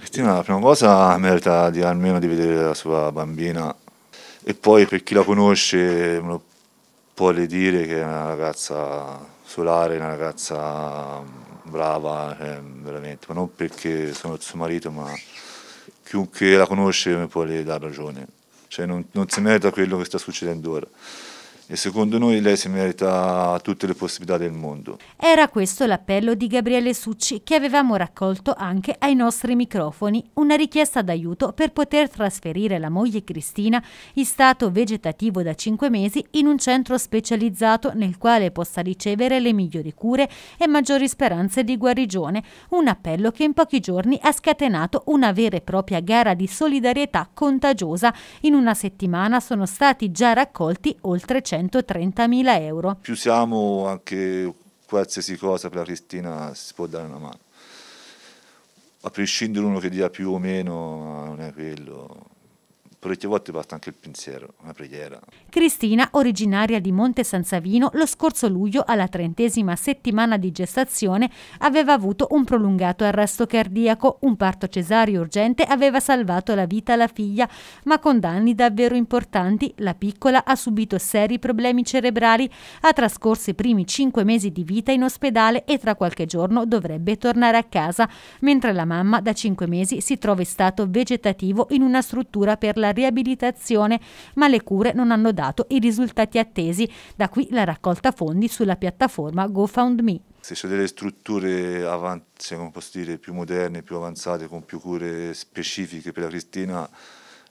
Cristina la prima cosa merita di, almeno di vedere la sua bambina e poi per chi la conosce può le dire che è una ragazza solare, una ragazza mm, brava, eh, veramente, ma non perché sono il suo marito, ma chiunque la conosce può le dare ragione. Cioè non, non si merita quello che sta succedendo ora e secondo noi lei si merita tutte le possibilità del mondo. Era questo l'appello di Gabriele Succi che avevamo raccolto anche ai nostri microfoni, una richiesta d'aiuto per poter trasferire la moglie Cristina in stato vegetativo da 5 mesi in un centro specializzato nel quale possa ricevere le migliori cure e maggiori speranze di guarigione, un appello che in pochi giorni ha scatenato una vera e propria gara di solidarietà contagiosa. In una settimana sono stati già raccolti oltre 100 230.000 euro. Più siamo anche qualsiasi cosa per la Cristina si può dare una mano. A prescindere uno che dia più o meno, non è quello parecchie volte basta anche il pensiero, una preghiera. Cristina, originaria di Monte San Savino, lo scorso luglio, alla trentesima settimana di gestazione, aveva avuto un prolungato arresto cardiaco. Un parto cesareo urgente aveva salvato la vita alla figlia, ma con danni davvero importanti. La piccola ha subito seri problemi cerebrali, ha trascorso i primi cinque mesi di vita in ospedale e tra qualche giorno dovrebbe tornare a casa, mentre la mamma da cinque mesi si trova in stato vegetativo in una struttura per la riabilitazione, ma le cure non hanno dato i risultati attesi. Da qui la raccolta fondi sulla piattaforma GoFundMe. Se c'è delle strutture avanze, dire, più moderne, più avanzate, con più cure specifiche per la Cristina,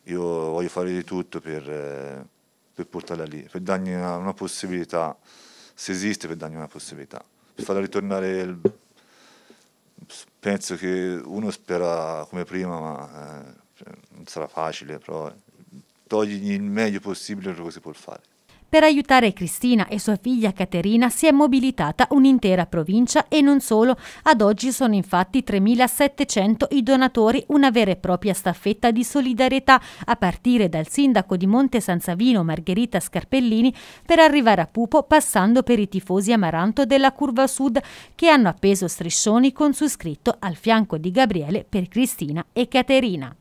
io voglio fare di tutto per, per portarla lì, per dargli una, una, possibilità, se esiste per dargli una possibilità, per farla ritornare, il, penso che uno spera come prima, ma... Eh, cioè, non sarà facile, però togli il meglio possibile quello che si può fare. Per aiutare Cristina e sua figlia Caterina si è mobilitata un'intera provincia e non solo. Ad oggi sono infatti 3.700 i donatori, una vera e propria staffetta di solidarietà, a partire dal sindaco di Monte San Savino Margherita Scarpellini per arrivare a Pupo passando per i tifosi amaranto della Curva Sud che hanno appeso striscioni con su scritto al fianco di Gabriele per Cristina e Caterina.